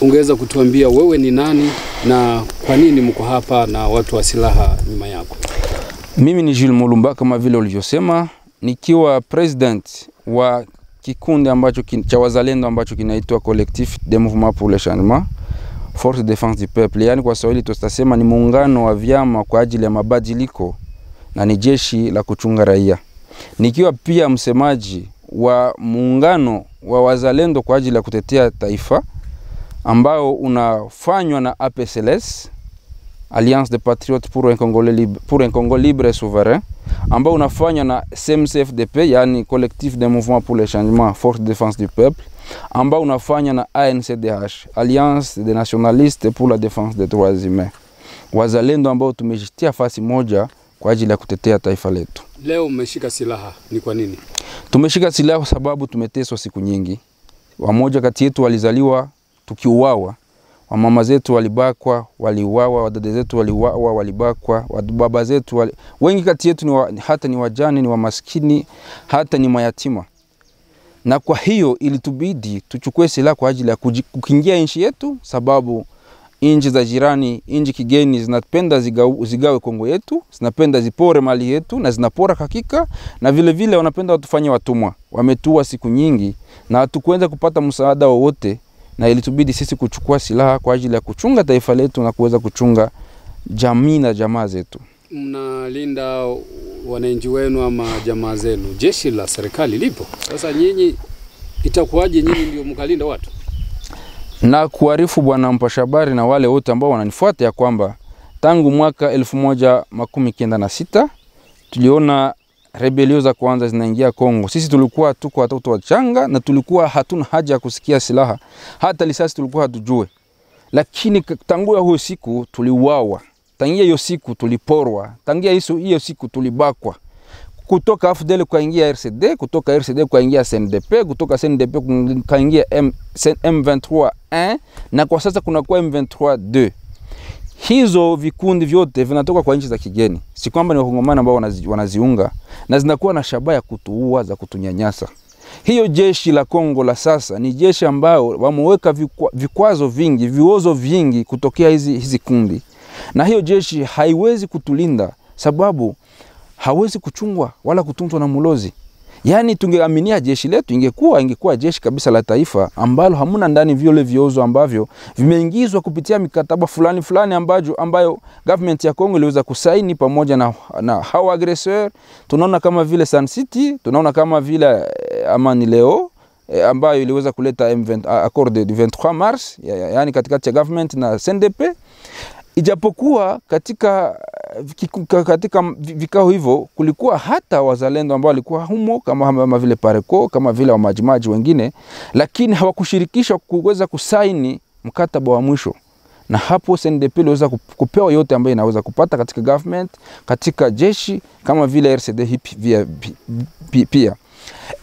Ungeweza kutuambia wewe ni nani na kwa nini mko hapa na watu wa silaha nyuma yako? Mimi ni Jules Mulumba kama vile ulivyosema, nikiwa president wa kikundi ambacho cha wazalendo ambacho kinaitwa Collectif de Mouvement pour le Changement Force Defense du Peuple, yaani kwa Swahili tutasema ni muungano wa vyama kwa ajili ya mabadiliko na ni jeshi la kuchunga raia, nikiwa pia msemaji wa muungano wa wazalendo kwa ajili ya kutetea taifa ambao unafanywa na APCLS Alliance de Patriotes pour un Congo libre, pour un Congo libre souverain ambao unafanywa na CMCFDP, yani Collectif de Mouvement pour le Changement, Force de Défense du Peuple ambao unafanya na ANCDH, Alliance des Nationalistes pour la Défense des Droits Humains, wazalendo ambao tumejitia fasi moja kwa ajili ya kutetea taifa letu. Leo umeshika silaha, ni kwa nini? Tumeshika silaha kwa sababu tumeteswa siku nyingi. Wamoja kati yetu walizaliwa tukiuawa, wamama zetu walibakwa, waliuawa, wadada zetu waliuawa, walibakwa, wababa zetu wali... wengi kati yetu ni wa, hata ni wajane, ni wamaskini, hata ni mayatima na kwa hiyo ilitubidi tuchukue silaha kwa ajili ya kukingia nchi yetu, sababu nchi za jirani, nchi kigeni zinapenda zigawe, Kongo yetu, zinapenda zipore mali yetu na zinapora hakika, na vile vile wanapenda watufanye watumwa. Wametua siku nyingi na hatukuweza kupata msaada wowote, na ilitubidi sisi kuchukua silaha kwa ajili ya kuchunga taifa letu na kuweza kuchunga jamii na jamaa zetu. Mnalinda wananchi wenu ama jamaa zenu, jeshi la serikali lipo. Sasa nyinyi itakuwaje, nyinyi ndio mkalinda watu? Na kuarifu bwana mpasha habari na wale wote ambao wananifuata ya kwamba tangu mwaka elfu moja makumi kenda na sita tuliona rebelio za kwanza zinaingia Kongo. Sisi tulikuwa tuko watoto wachanga na tulikuwa hatuna haja ya kusikia silaha, hata lisasi tulikuwa hatujue, lakini tangu ya huyo siku tuliuawa Tangia hiyo siku tuliporwa, tangia hiyo siku tulibakwa kutoka AFDL kaingia RCD, kutoka RCD kaingia CNDP, kutoka CNDP kaingia M, M23 1 na kwa sasa kuna kwa M23 2. Hizo vikundi vyote vinatoka kwa nchi za kigeni, si kwamba ni wakongomani ambao wanaziunga na zinakuwa na shabaha ya kutuua za kutunyanyasa. Hiyo jeshi la Kongo la sasa ni jeshi ambao wameweka vikwazo vingi, viozo vingi kutokea hizi, hizi kundi na hiyo jeshi haiwezi kutulinda sababu hawezi kuchungwa wala kutunzwa na mulozi. Yaani tungeaminia jeshi letu ingekuwa ingekuwa jeshi kabisa la taifa ambalo hamuna ndani vyole viozo ambavyo vimeingizwa kupitia mikataba fulani fulani ambayo, ambayo government ya Kongo iliweza kusaini pamoja na, na hao aggressor. Tunaona kama vile Sun City, tunaona kama vile eh, Amani Leo eh, ambayo iliweza kuleta M20, ah, accord du 23 mars ya, ya, yani katikati ya government na CNDP Ijapokuwa katika, eh, katika vikao hivyo kulikuwa hata wazalendo ambao walikuwa humo kama, kama vile Pareco kama vile wamajimaji wengine, lakini hawakushirikishwa kuweza kusaini mkataba wa mwisho na hapo SNDP iliweza kupewa yote ambayo inaweza kupata katika government, katika jeshi kama vile RCD pia.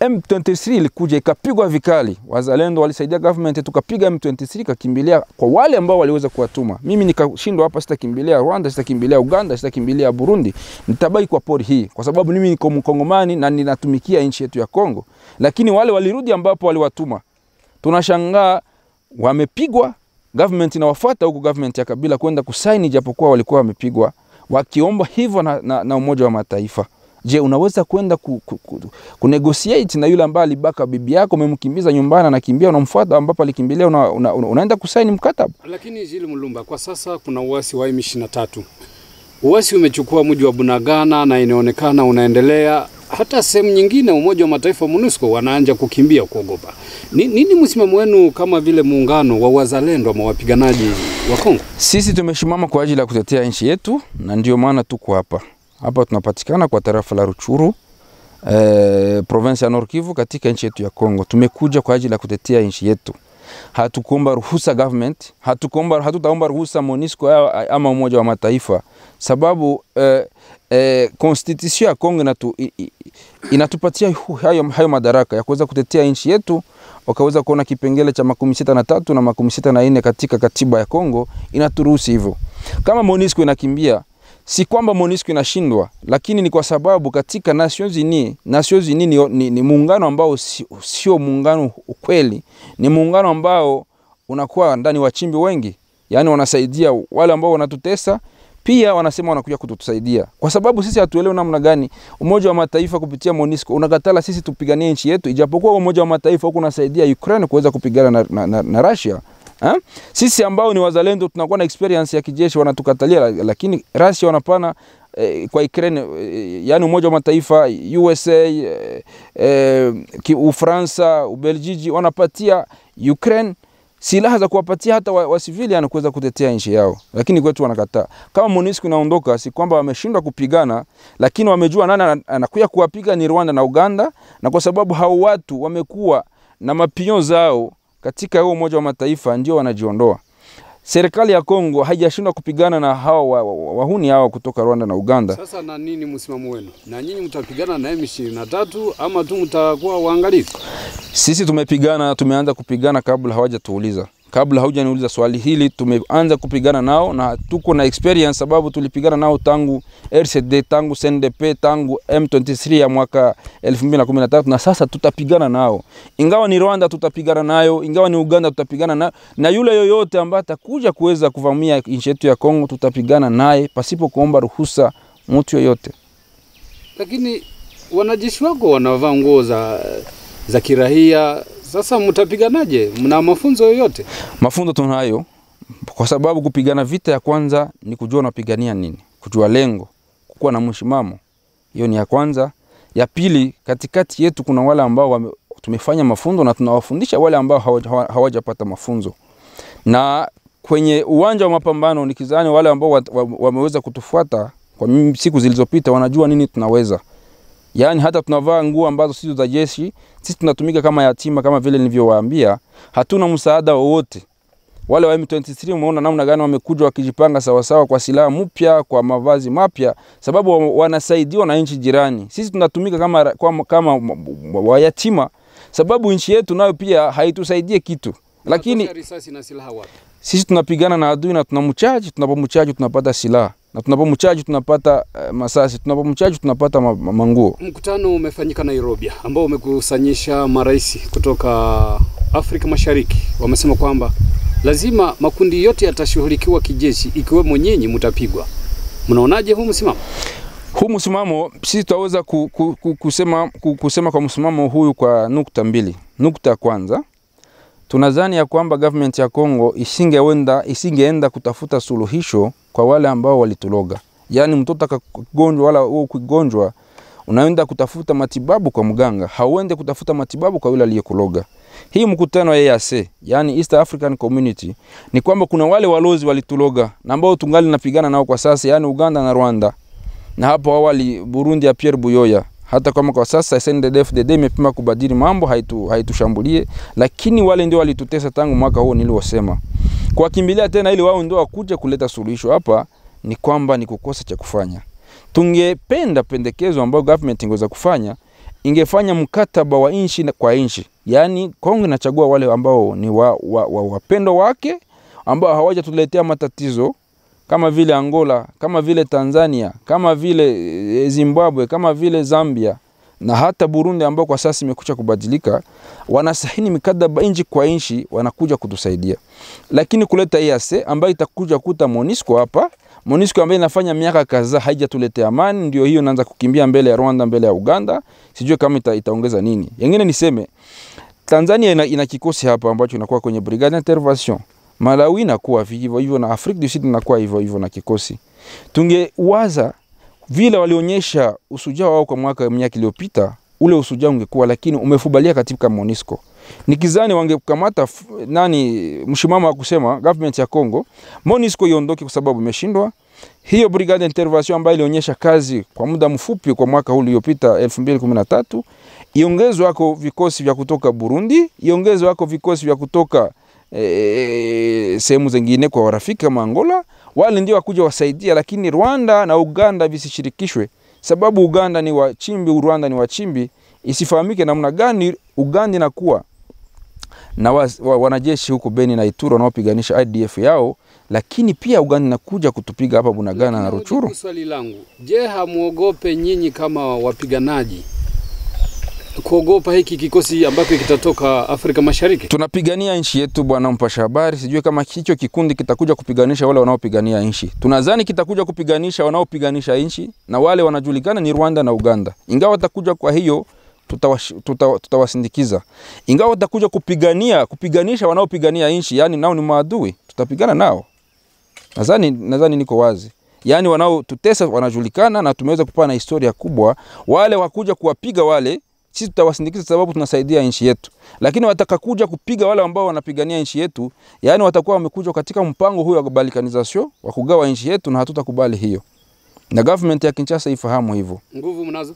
M23 ilikuja ikapigwa vikali, wazalendo walisaidia government, tukapiga M23 kakimbilia kwa wale ambao waliweza kuwatuma. Mimi nikashindwa hapa, sitakimbilia Rwanda, sitakimbilia Uganda, sitakimbilia Burundi, nitabaki kwa pori hii, kwa sababu mimi niko Mkongomani na ninatumikia nchi yetu ya Kongo. Lakini wale walirudi ambapo waliwatuma, tunashangaa wamepigwa, government inawafuata huku, government ya Kabila kwenda kusaini, japokuwa walikuwa wamepigwa, wakiomba hivyo na, na, na Umoja wa Mataifa. Je, unaweza kwenda ku, ku, ku, negotiate na yule ambaye alibaka bibi yako, umemkimbiza nyumbani, anakimbia, unamfuata ambapo alikimbilia, una, una, una, unaenda kusaini mkataba. Lakini Jili Mulumba, kwa sasa kuna uasi wa M23 uasi umechukua mji wa Bunagana na inaonekana unaendelea hata sehemu nyingine. Umoja wa Mataifa MONUSCO wanaanza kukimbia kuogopa. Ni, nini msimamo wenu kama vile muungano wa wazalendo ama wapiganaji wa Kongo? Sisi tumeshimama kwa ajili ya kutetea nchi yetu, na ndio maana tuko hapa. Hapa tunapatikana kwa tarafa la Ruchuru eh, province ya Nord Kivu katika nchi yetu ya Kongo. Tumekuja kwa ajili ya kutetea nchi yetu. Hatukuomba ruhusa government, hatukuomba, hatutaomba ruhusa Monisco ama Umoja wa Mataifa sababu eh, eh, constitution ya Kongo inatu, inatupatia hayo, hayo madaraka ya kuweza kutetea nchi yetu. Wakaweza kuona kipengele cha makumi sita na tatu na makumi sita na nne katika katiba ya Kongo inaturuhusu hivyo. Kama Monisco inakimbia si kwamba MONUSCO inashindwa, lakini ni kwa sababu katika Nations Unies, Nations Unies ni, ni, ni muungano ambao sio, si muungano ukweli, ni muungano ambao unakuwa ndani wachimbi wengi, yani wanasaidia wale ambao wanatutesa pia wanasema wanakuja kututusaidia kwa sababu sisi hatuelewi namna gani Umoja wa Mataifa kupitia MONUSCO unakatala sisi tupiganie nchi yetu, ijapokuwa Umoja wa Mataifa huko unasaidia Ukraine kuweza kupigana na, na, na, na Russia. Ha? Sisi ambao ni wazalendo tunakuwa na experience ya kijeshi wanatukatalia, lakini Russia wanapana eh, kwa Ukraine eh, yani Umoja wa Mataifa, USA, eh, eh, Ufaransa, Ubelgiji wanapatia Ukraine silaha za kuwapatia hata wa, wa civilian kuweza kutetea nchi yao, lakini kwetu wanakataa. Kama MONUSCO inaondoka, si kwamba wameshindwa kupigana, lakini wamejua nani anakuja kuwapiga ni Rwanda na Uganda, na kwa sababu hao watu wamekuwa na mapinyo zao katika huo Umoja wa Mataifa ndio wanajiondoa. Serikali ya Kongo haijashindwa kupigana na hawa wahuni hawa kutoka Rwanda na Uganda. Sasa na nini msimamo wenu? Na nyinyi mtapigana na M23 ama tu mtakuwa waangalifu? Sisi tumepigana, tumeanza kupigana kabla hawajatuuliza kabla haujaniuliza swali hili, tumeanza kupigana nao na tuko na experience, sababu tulipigana nao tangu RCD, tangu CNDP, tangu M23 ya mwaka 2013 na sasa tutapigana nao. Ingawa ni Rwanda tutapigana nayo, ingawa ni Uganda tutapigana na, na yule yoyote ambaye atakuja kuweza kuvamia nchi yetu ya Kongo tutapigana naye pasipo kuomba ruhusa mtu yoyote. Lakini wanajeshi wako wanavaa nguo za, za kirahia sasa mtapiganaje? Mna mafunzo yoyote? Mafunzo tunayo, kwa sababu kupigana vita ya kwanza ni kujua unapigania nini, kujua lengo, kukuwa na mshimamo. Hiyo ni ya kwanza. Ya pili, katikati yetu kuna wale ambao wame, tumefanya mafunzo na tunawafundisha wale ambao hawajapata mafunzo, na kwenye uwanja wa mapambano nikizani wale ambao wameweza kutufuata kwa siku zilizopita wanajua nini tunaweza Yaani hata tunavaa nguo ambazo sio za jeshi, sisi tunatumika kama yatima, kama vile nilivyowaambia, hatuna msaada wowote. Wale wa M23 umeona namna gani wamekuja wakijipanga sawasawa, kwa silaha mpya, kwa mavazi mapya, sababu wanasaidiwa na nchi jirani. Sisi tunatumika kama, kwa, kama wayatima, sababu nchi yetu nayo pia haitusaidie kitu, lakini sisi tunapigana na adui na tunamchaji, tunapomchaji tunapata silaha na tunapomchaji tunapata uh, masasi, tunapomchaji tunapata ma, ma, manguo. Mkutano umefanyika Nairobi ambao umekusanyisha marais kutoka Afrika Mashariki, wamesema kwamba lazima makundi yote yatashughulikiwa kijeshi, ikiwemo nyinyi mtapigwa. Mnaonaje huu msimamo? Huu msimamo sisi tutaweza ku, ku, ku, kusema, ku, kusema kwa msimamo huyu kwa nukta mbili. Nukta kwanza, Tunadhani ya kwamba government ya Kongo isingeenda isingeenda kutafuta suluhisho kwa wale ambao walituloga, yaani mtoto akagonjwa wala wewe ukigonjwa unaenda kutafuta matibabu kwa mganga, hauende kutafuta matibabu kwa yule aliyekuloga. Hii mkutano ya EAC, yani East African Community, ni kwamba kuna wale walozi walituloga na ambao tungali napigana nao kwa sasa, yani Uganda na Rwanda, na hapo awali Burundi ya Pierre Buyoya hata kama kwa sasa sndd imepima kubadili mambo, haitu, haitushambulie, lakini wale ndio walitutesa tangu mwaka huo niliosema kuwakimbilia tena, ili wao ndio wakuja kuleta suluhisho hapa, ni kwamba ni kukosa cha kufanya. Tungependa pendekezo ambayo government ingeweza kufanya, ingefanya mkataba wa nchi kwa nchi, yani Kongo inachagua wale ambao ni wa, wa, wa, wapendo wake ambao hawajatuletea matatizo kama vile Angola, kama vile Tanzania, kama vile eh, eh, Zimbabwe, kama vile Zambia na hata Burundi ambao kwa sasa imekucha kubadilika, wanasahini mikataba inchi kwa inchi, wanakuja kutusaidia. Lakini kuleta EAC ambayo itakuja kuta Monisco hapa, Monisco ambayo inafanya miaka kadhaa haijatuletea amani, ndio hiyo inaanza kukimbia mbele ya Rwanda, mbele ya Uganda, sijui kama ita, itaongeza nini. Yengine niseme Tanzania ina, ina kikosi hapa ambacho inakuwa kwenye brigade intervention Malawi inakuwa hivyo hivyo na Afrika du Sud inakuwa hivyo hivyo na kikosi. Tungewaza vile walionyesha usujaa wao kwa mwaka miaka iliyopita, ule usujaa ungekuwa lakini umefubalia katika MONUSCO. Nikizani wangekamata nani mshimama wa kusema government ya Kongo, MONUSCO iondoke kwa sababu imeshindwa. Hiyo brigade intervention ambayo ilionyesha kazi kwa muda mfupi kwa mwaka huu uliopita 2013 iongezwe wako vikosi vya kutoka Burundi, iongezwe wako vikosi vya kutoka e, sehemu zingine kwa warafiki kama Angola, wale ndio wakuja wasaidia, lakini Rwanda na Uganda visishirikishwe, sababu Uganda ni wachimbi, Rwanda ni wachimbi. Isifahamike namna gani Uganda inakuwa na wa, wa, wanajeshi huko Beni na Ituri wanaopiganisha IDF yao, lakini pia Uganda inakuja kutupiga hapa Bunagana na Ruchuru. Swali langu, je, hamuogope nyinyi kama wapiganaji kuogopa hiki kikosi ambacho kitatoka Afrika Mashariki? Tunapigania nchi yetu, bwana mpasha habari. Sijui kama hicho kikundi kitakuja kupiganisha wale wanaopigania nchi. Tunadhani kitakuja kupiganisha wanaopiganisha nchi, na wale wanajulikana ni Rwanda na Uganda, ingawa watakuja. Kwa hiyo tutawasindikiza, tuta, tuta ingawa watakuja kupigania kupiganisha wanaopigania nchi, yani nao ni maadui, tutapigana nao. Nadhani nadhani niko wazi yaani wanaotutesa wanajulikana na tumeweza kupata na historia kubwa. Wale wakuja kuwapiga wale sisi tutawasindikiza sababu tunasaidia nchi yetu, lakini watakakuja kupiga wale ambao wanapigania nchi yetu, yani watakuwa wamekuja katika mpango huyo wa balkanization wa kugawa nchi yetu, na hatutakubali hiyo, na government ya Kinshasa ifahamu hivyo. Nguvu mnazo?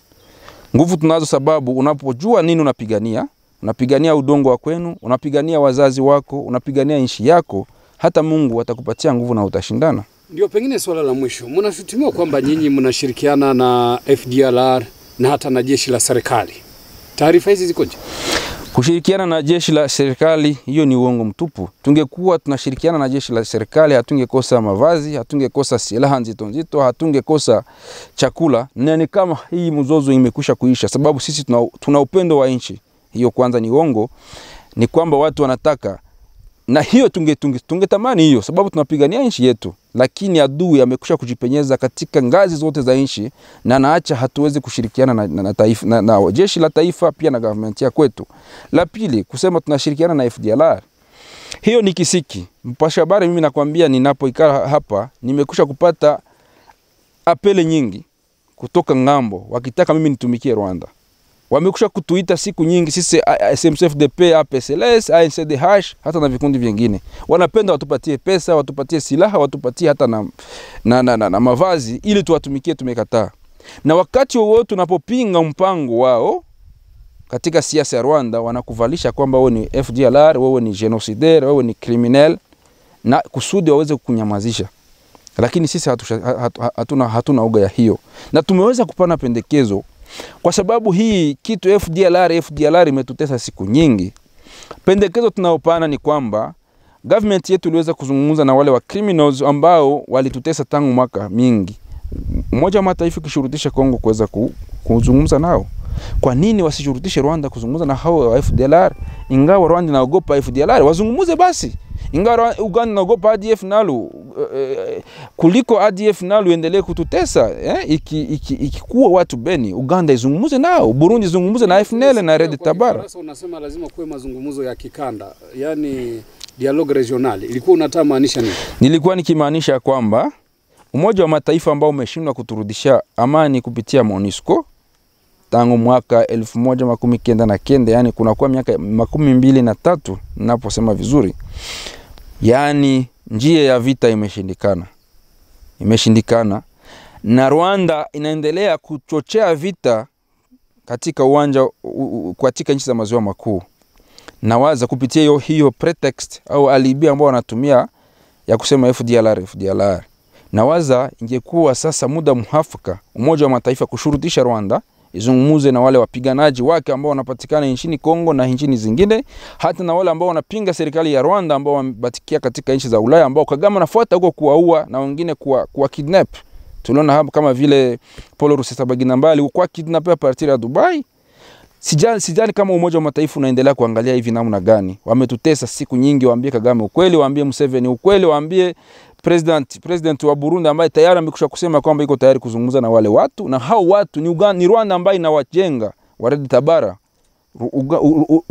Nguvu tunazo, sababu unapojua nini unapigania, unapigania udongo wa kwenu, unapigania wazazi wako, unapigania nchi yako, hata Mungu atakupatia nguvu na utashindana. Ndio pengine swala la mwisho, mnashutumiwa kwamba nyinyi mnashirikiana na FDLR na hata na jeshi la serikali Taarifa hizi zikoje? Kushirikiana na jeshi la serikali, hiyo ni uongo mtupu. Tungekuwa tunashirikiana na jeshi la serikali, hatungekosa mavazi, hatungekosa silaha nzito nzito, hatungekosa chakula, na ni kama hii mzozo imekusha kuisha, sababu sisi tuna, tuna upendo wa nchi. Hiyo kwanza ni uongo, ni kwamba watu wanataka na hiyo tungetamani tunge, tunge hiyo, sababu tunapigania nchi yetu, lakini adui amekusha kujipenyeza katika ngazi zote za nchi na naacha hatuwezi kushirikiana na, na, na, taifa, na, na jeshi la taifa pia na government ya kwetu. La pili kusema tunashirikiana na FDLR, hiyo ni kisiki. Mpasha habari, mimi nakwambia, ninapoikaa hapa nimekusha kupata apele nyingi kutoka ngambo wakitaka mimi nitumikie Rwanda wamekusha kutuita siku nyingi sisi SMCFDP, APSLS, INCDH hata na vikundi vingine, wanapenda watupatie pesa, watupatie silaha, watupatie hata na, na, na, na, na mavazi ili tuwatumikie. Tumekataa, na wakati wowote tunapopinga mpango wao katika siasa ya Rwanda wanakuvalisha kwamba wewe ni FDLR, wewe ni genocidaire, wewe ni criminel, na kusudi waweze kukunyamazisha. Lakini sisi hatuna, hatuna uga ya hiyo, na tumeweza kupana pendekezo kwa sababu hii kitu FDLR FDLR imetutesa siku nyingi. Pendekezo tunaopana ni kwamba government yetu iliweza kuzungumza na wale wa criminals ambao walitutesa tangu mwaka mingi, Umoja wa Mataifa kishurutisha Kongo kuweza kuzungumza nao. Kwa nini wasishurutishe Rwanda kuzungumza na hao wa FDLR? Ingawa Rwanda inaogopa FDLR, wazungumuze basi ingawa Uganda naogopa ADF nalo eh, eh, kuliko ADF nalo endelee kututesa eh, iki, iki, iki watu Beni, Uganda izungumuze nao, Burundi izungumuze na FNL na Red Tabara. Sasa unasema lazima kuwe mazungumzo ya kikanda, yani dialogue regional. Ilikuwa unataka maanisha nini? Nilikuwa nikimaanisha kwamba Umoja wa Mataifa ambao umeshindwa kuturudisha amani kupitia MONUSCO tangu mwaka elfu moja makumi kenda na kenda, yani kunakuwa miaka makumi mbili na tatu naposema vizuri yaani njia ya vita imeshindikana, imeshindikana na Rwanda inaendelea kuchochea vita katika uwanja katika nchi za maziwa makuu. Nawaza kupitia hiyo, hiyo pretext au alibi ambao wanatumia ya kusema FDLR FDLR, nawaza ingekuwa sasa muda muhafaka Umoja wa Mataifa kushurutisha Rwanda izungumuze na wale wapiganaji wake ambao wanapatikana nchini Kongo na nchini zingine, hata na wale ambao wanapinga serikali ya Rwanda ambao wamebatikia katika nchi za Ulaya ambao Kagame anafuata huko kuwaua na wengine kuwa, kuwa kidnap. Tuliona hapo kama vile Paul Rusesabagina Mbali kwa kidnap a partir ya Dubai Sijani, sijani kama Umoja wa Mataifa unaendelea kuangalia hivi namna gani. Wametutesa siku nyingi, waambie Kagame ukweli, waambie Museveni ukweli, waambie president, president wa Burundi ambaye tayari amekusha kusema kwamba iko tayari kuzungumza na wale watu, na hao watu ni, Uganda, ni Rwanda ambaye inawajenga wa Red Tabara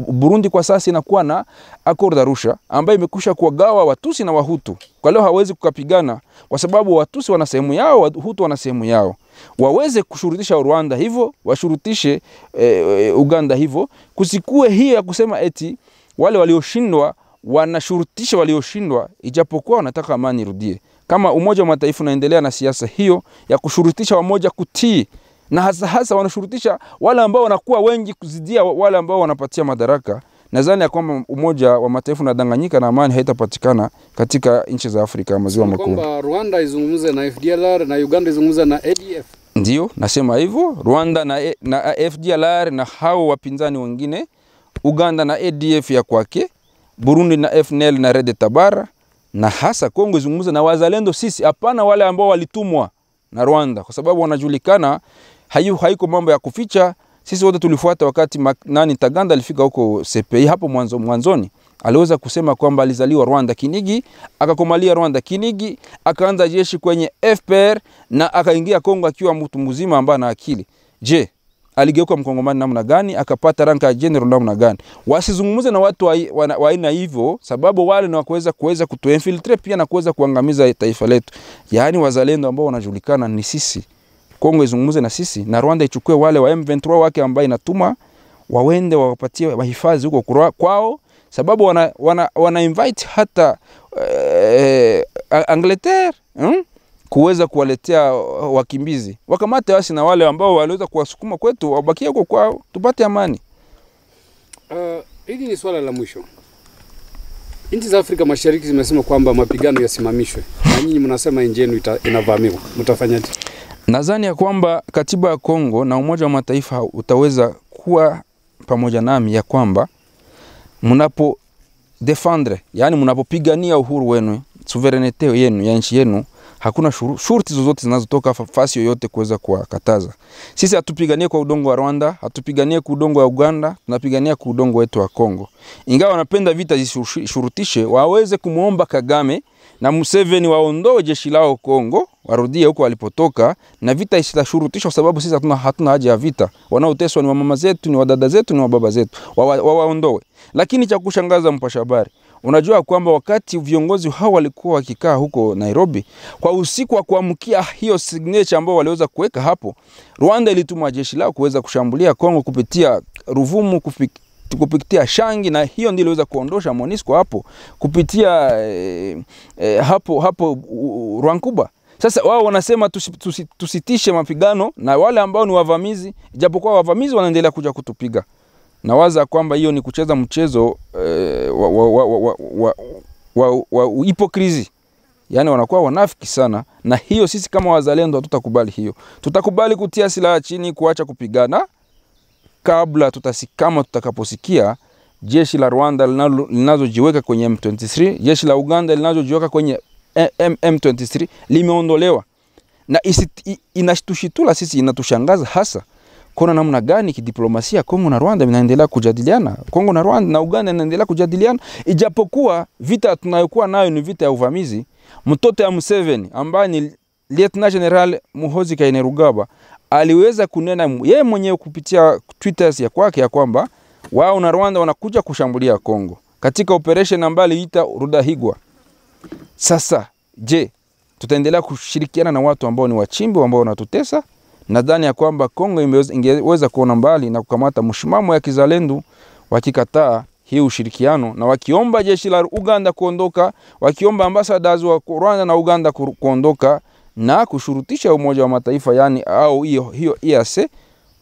Burundi kwa sasa inakuwa na accord Arusha ambayo imekusha kuwagawa Watusi na Wahutu. Kwa leo hawezi kukapigana kwa sababu Watusi wana sehemu yao, Wahutu wana sehemu yao. Waweze kushurutisha Rwanda hivyo, washurutishe eh, eh Uganda hivyo, kusikue hiyo ya kusema eti wale walioshindwa wanashurutisha walioshindwa, ijapokuwa wanataka amani irudie. Kama Umoja wa Mataifa unaendelea na siasa hiyo ya kushurutisha wamoja kutii na hasa hasa wanashurutisha wale ambao wanakuwa wengi kuzidia wale ambao wanapatia madaraka. Nadhani ya kwamba Umoja wa Mataifa unadanganyika na amani haitapatikana katika nchi za Afrika maziwa makuu. Rwanda izungumze na FDLR na Uganda izungumze na ADF. Ndio nasema hivyo, Rwanda na, e, na FDLR na hao wapinzani wengine, Uganda na ADF ya kwake, Burundi na FNL na Red Tabara, na hasa Kongo izungumze na wazalendo sisi, hapana wale ambao walitumwa na Rwanda, kwa sababu wanajulikana hayu, haiko mambo ya kuficha. Sisi wote tulifuata wakati mak, nani Taganda alifika huko CPI hapo mwanzo, mwanzoni aliweza kusema kwamba alizaliwa Rwanda Kinigi, akakomalia Rwanda Kinigi, akaanza jeshi kwenye FPR na akaingia Kongo akiwa mtu mzima ambaye ana akili. Je, aligeuka mkongomani namna gani? Akapata ranka ya general namna gani? Wasizungumze na watu wa aina hivyo, sababu wale ni wakuweza kuweza kutuinfiltrate pia na kuweza kuangamiza taifa letu, yaani wazalendo ambao wanajulikana ni sisi. Kongo izungumze na sisi na Rwanda ichukue wale wa M23 wake ambao inatuma wawende wawapatie wahifadhi huko kwao, sababu wana, wana, wana invite hata eh, Angleterre hmm? kuweza kuwaletea wakimbizi. Wakamate wasi na wale ambao waliweza kuwasukuma kwetu wabakie huko kwao, tupate amani. Uh, ni swala la mwisho. Nchi za Afrika Mashariki zimesema kwamba mapigano yasimamishwe, na nyinyi mnasema nchi yenu inavamiwa, mtafanyaje? Nadhani ya kwamba katiba ya Kongo na Umoja wa Mataifa utaweza kuwa pamoja nami ya kwamba mnapo defendre, yani mnapopigania uhuru wenu, suverenite yenu ya nchi yenu, hakuna shuru, shurti zozote zinazotoka fasi yoyote kuweza kuwakataza. Sisi hatupiganie kwa udongo wa Rwanda, hatupiganie kwa udongo wa Uganda, tunapigania kwa udongo wetu wa Kongo. Ingawa wanapenda vita zishurutishe, waweze kumwomba Kagame na Museveni waondoe jeshi lao Kongo, warudie huko walipotoka, na vita isitashurutishwa, kwa sababu sisi hatuna, hatuna haja ya vita. Wanaoteswa ni wamama zetu, ni wadada zetu, ni wababa zetu, wawaondoe wa, wa lakini cha kushangaza, mpasha habari, unajua kwamba wakati viongozi hao walikuwa wakikaa huko Nairobi kwa usiku wa kuamkia hiyo signature ambao waliweza kuweka hapo, Rwanda ilituma jeshi lao kuweza kushambulia Kongo kupitia Ruvumu kupik, kupitia Shangi na hiyo ndio iliweza kuondosha Monisco hapo kupitia e, e, hapo hapo Rwankuba. Sasa wao wanasema tusi, tusi, tusitishe mapigano na wale ambao ni wavamizi, japokuwa wavamizi wanaendelea kuja kutupiga nawaza kwamba hiyo ni kucheza mchezo eh, wa, wa, wa, wa, wa, wa, wa, wa yaani wanakuwa wanafiki sana, na hiyo sisi kama wazalendo hatutakubali hiyo. Tutakubali kutia silaha chini, kuacha kupigana kabla tutasikama tutakaposikia jeshi la Rwanda linazojiweka kwenye M23, jeshi la Uganda linazojiweka kwenye eh, M23 limeondolewa, na inatushitula sisi, inatushangaza hasa kuona namna gani kidiplomasia Kongo na Rwanda vinaendelea kujadiliana, Kongo na Rwanda na Uganda inaendelea kujadiliana, ijapokuwa vita tunayokuwa nayo ni vita ya uvamizi. Mtoto ya Museveni ambaye ni Lieutenant General Muhozi Kainerugaba aliweza kunena yeye mwenyewe kupitia Twitter ya kwake ya kwamba wao na Rwanda wanakuja kushambulia Kongo katika operation ambayo aliita Rudahigwa. Sasa je, tutaendelea kushirikiana na watu ambao ni wachimbi ambao wanatutesa? Nadhani ya kwamba Kongo ingeweza kuona mbali na kukamata mshimamo ya kizalendo wakikataa hii ushirikiano na wakiomba jeshi la Uganda kuondoka, wakiomba ambassadors wa Rwanda na Uganda kuondoka na kushurutisha Umoja wa Mataifa yani au hiyo hiyo EAC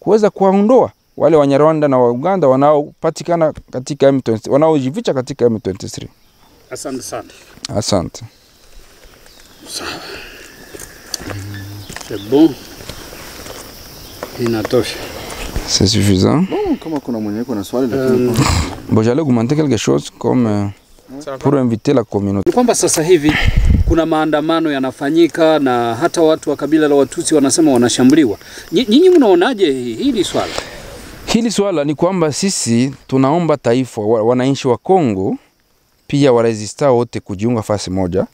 kuweza kuwaondoa wale Wanyarwanda na wa Uganda wanaopatikana katika M23 wanaojificha katika M23. Asante sana. Asante. Asante. Mm. Inatosha. C'est suffisant. Bon, kama kuna mwenye swali lakini eh. bon, j'allais augmenter quelque chose comme euh, pour inviter la communauté. Kwamba sasa hivi kuna maandamano yanafanyika na hata watu wa kabila la Watusi wanasema wanashambuliwa. Nyinyi mnaonaje hili swala? Hili swala ni kwamba sisi tunaomba taifa, wananchi wa Kongo pia waresista wote kujiunga fasi moja.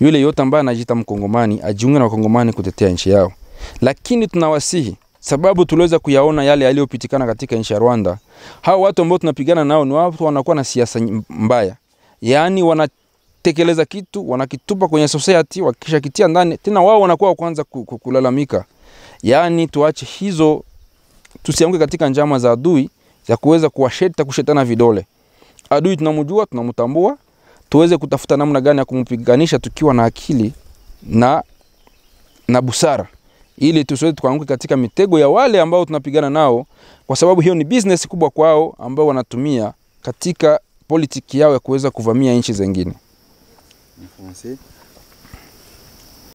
Yule yote ambaye anajiita mkongomani ajiunge na wakongomani kutetea nchi yao, lakini tunawasihi sababu tuliweza kuyaona yale yaliyopitikana katika nchi ya Rwanda. Hao watu ambao tunapigana nao ni watu wanakuwa na siasa mbaya, yaani wanatekeleza kitu wanakitupa kwenye society, wakisha kitia ndani tena wao wanakuwa wa kwanza kulalamika. Yaani tuache hizo, tusianguke katika njama za adui za kuweza kuwasheta kushetana vidole. Adui tunamjua, tunamtambua, tuweze kutafuta namna gani ya kumpiganisha tukiwa na akili na na busara ili tusiweze tukaanguke katika mitego ya wale ambao tunapigana nao, kwa sababu hiyo ni business kubwa kwao ambao wanatumia katika politiki yao ya kuweza kuvamia nchi zingine.